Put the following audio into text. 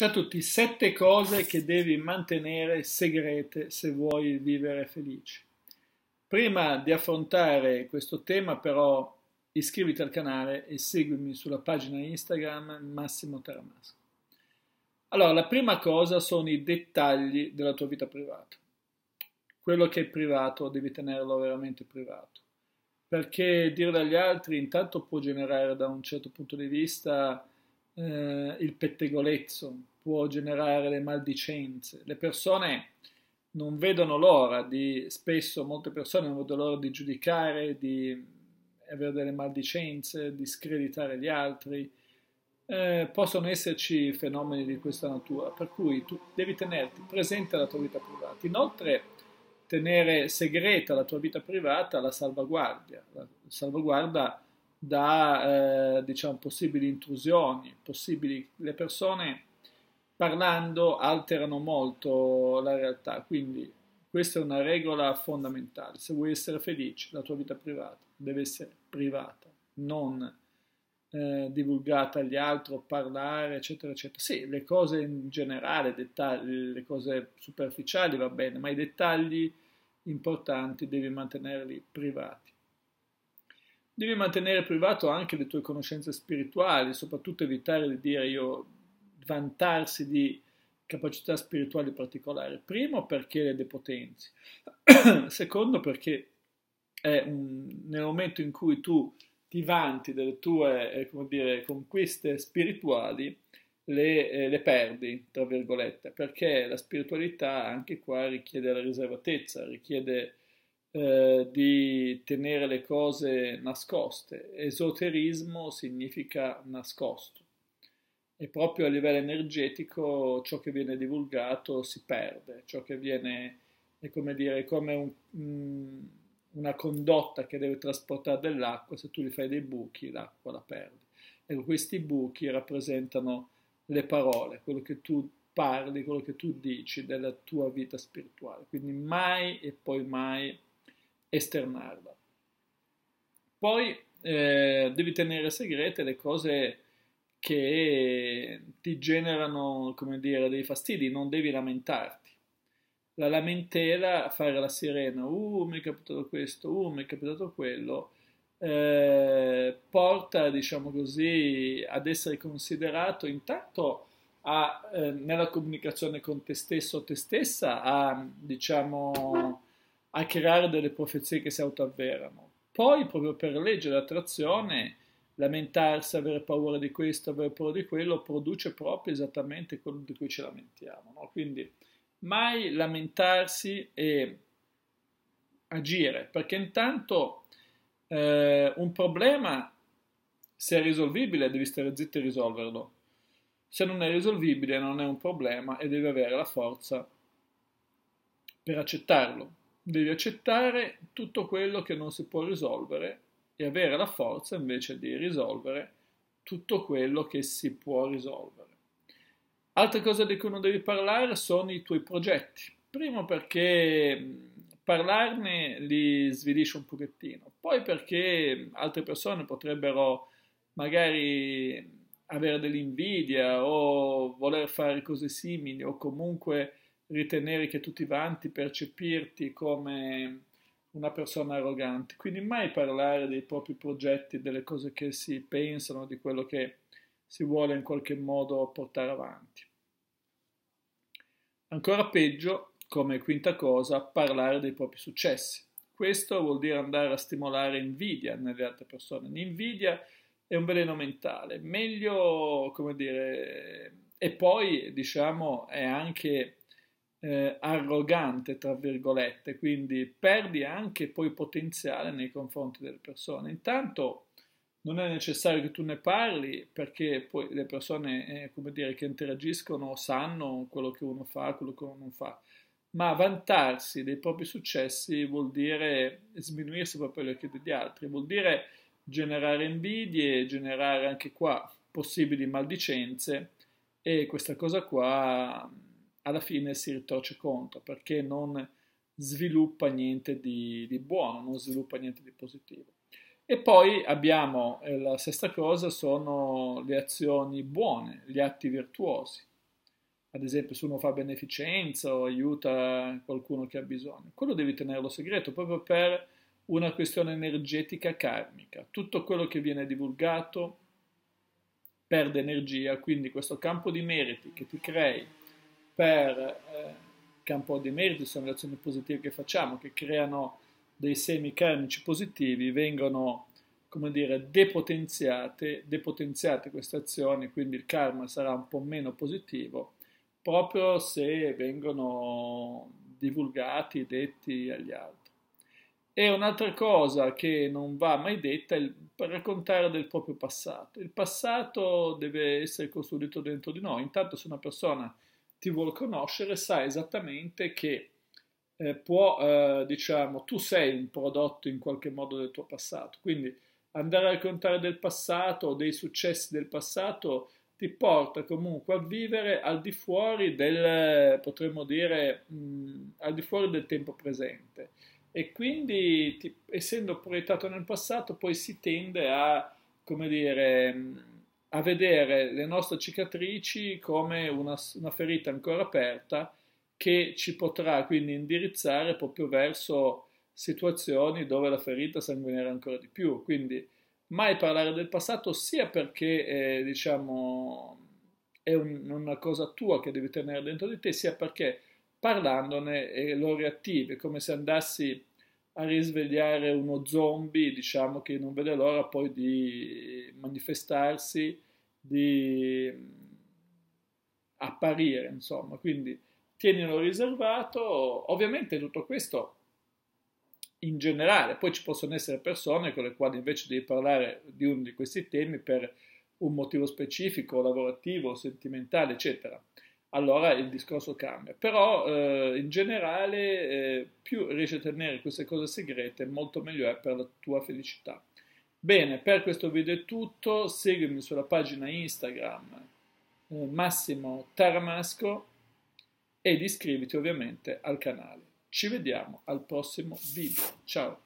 Ciao a tutti, sette cose che devi mantenere segrete se vuoi vivere felici. Prima di affrontare questo tema però iscriviti al canale e seguimi sulla pagina Instagram Massimo Taramasco. Allora, la prima cosa sono i dettagli della tua vita privata. Quello che è privato devi tenerlo veramente privato, perché dire dagli altri intanto può generare da un certo punto di vista eh, il pettegolezzo, può generare le maldicenze. Le persone non vedono l'ora di, spesso molte persone non vedono l'ora di giudicare, di avere delle maldicenze, di screditare gli altri. Eh, possono esserci fenomeni di questa natura, per cui tu devi tenerti presente la tua vita privata. Inoltre, tenere segreta la tua vita privata la salvaguardia. La salvaguarda da eh, diciamo, possibili intrusioni, possibili le persone parlando alterano molto la realtà, quindi questa è una regola fondamentale. Se vuoi essere felice, la tua vita privata deve essere privata, non eh, divulgata agli altri, parlare, eccetera, eccetera. Sì, le cose in generale, dettagli, le cose superficiali va bene, ma i dettagli importanti devi mantenerli privati. Devi mantenere privato anche le tue conoscenze spirituali, soprattutto evitare di dire io vantarsi di capacità spirituali particolari. Primo perché le depotenzi, secondo perché un, nel momento in cui tu ti vanti delle tue eh, dire, conquiste spirituali, le, eh, le, perdi, tra virgolette, perché la spiritualità anche qua richiede la riservatezza, richiede eh, di tenere le cose nascoste. Esoterismo significa nascosto e proprio a livello energetico ciò che viene divulgato si perde, ciò che viene, è come dire, come un, mh, mm, una condotta che deve trasportare dell'acqua, se tu gli fai dei buchi l'acqua la perde. E questi buchi rappresentano le parole, quello che tu parli, quello che tu dici della tua vita spirituale. Quindi mai e poi mai esternarla. Poi eh, devi tenere segrete le cose che ti generano, come dire, dei fastidi, non devi lamentarti. La lamentela, fare la sirena, uh, mi è capitato questo, uh, mi è capitato quello, eh, porta, diciamo così, ad essere considerato intanto a, eh, nella comunicazione con te stesso o te stessa a, diciamo, a creare delle profezie che si autoavverano. Poi, proprio per legge d'attrazione, lamentarsi, avere paura di questo, avere paura di quello, produce proprio esattamente quello di cui ci lamentiamo. No? Quindi, mai lamentarsi e agire, perché intanto eh, un problema, se è risolvibile, devi stare zitti e risolverlo. Se non è risolvibile, non è un problema e devi avere la forza per accettarlo, Devi accettare tutto quello che non si può risolvere e avere la forza invece di risolvere tutto quello che si può risolvere. Altre cose di cui non devi parlare sono i tuoi progetti. Primo perché parlarne li svilisce un pochettino, poi perché altre persone potrebbero magari avere dell'invidia o voler fare cose simili o comunque ritenere che tu ti vanti, percepirti come una persona arrogante. Quindi mai parlare dei propri progetti, delle cose che si pensano, di quello che si vuole in qualche modo portare avanti. Ancora peggio, come quinta cosa, parlare dei propri successi. Questo vuol dire andare a stimolare invidia nelle altre persone. L'invidia è un veleno mentale. Meglio, come dire, e poi diciamo è anche eh, arrogante, tra virgolette, quindi perdi anche poi potenziale nei confronti delle persone. Intanto non è necessario che tu ne parli perché poi le persone, eh, come dire, che interagiscono sanno quello che uno fa, quello che uno non fa, ma vantarsi dei propri successi vuol dire sminuirsi proprio agli occhi degli altri, vuol dire generare invidie, generare anche qua possibili maldicenze e questa cosa qua alla fine si ritorce contro perché non sviluppa niente di, di buono, non sviluppa niente di positivo. E poi abbiamo eh, la sesta cosa, sono le azioni buone, gli atti virtuosi. Ad esempio, se uno fa beneficenza o aiuta qualcuno che ha bisogno, quello devi tenerlo segreto proprio per una questione energetica karmica. Tutto quello che viene divulgato perde energia, quindi questo campo di meriti che ti crei per, eh, che di merito, sono le azioni positive che facciamo, che creano dei semi karmici positivi, vengono come dire, depotenziate, depotenziate queste azioni, quindi il karma sarà un po' meno positivo, proprio se vengono divulgati, detti agli altri. E un'altra cosa che non va mai detta è il raccontare del proprio passato. Il passato deve essere costruito dentro di noi. Intanto se una persona ti vuol conoscere sa esattamente che eh, può, eh, diciamo, tu sei il prodotto in qualche modo del tuo passato. Quindi andare a raccontare del passato o dei successi del passato ti porta comunque a vivere al di fuori del, potremmo dire, mh, mm, al di fuori del tempo presente. E quindi, ti, essendo proiettato nel passato, poi si tende a, come dire, mh, mm, a vedere le nostre cicatrici come una, una ferita ancora aperta che ci potrà quindi indirizzare proprio verso situazioni dove la ferita sanguinerà ancora di più. Quindi mai parlare del passato sia perché eh, diciamo è un, una cosa tua che devi tenere dentro di te, sia perché parlandone eh, lo reattivi, come se andassi a risvegliare uno zombie, diciamo che non vede l'ora poi di manifestarsi, di mm, apparire, insomma. Quindi tienilo riservato. Ovviamente tutto questo in generale, poi ci possono essere persone con le quali invece devi parlare di uno di questi temi per un motivo specifico, lavorativo, sentimentale, eccetera allora il discorso cambia. Però eh, in generale eh, più riesci a tenere queste cose segrete, molto meglio è per la tua felicità. Bene, per questo video è tutto, seguimi sulla pagina Instagram eh, Massimo Taramasco ed iscriviti ovviamente al canale. Ci vediamo al prossimo video. Ciao!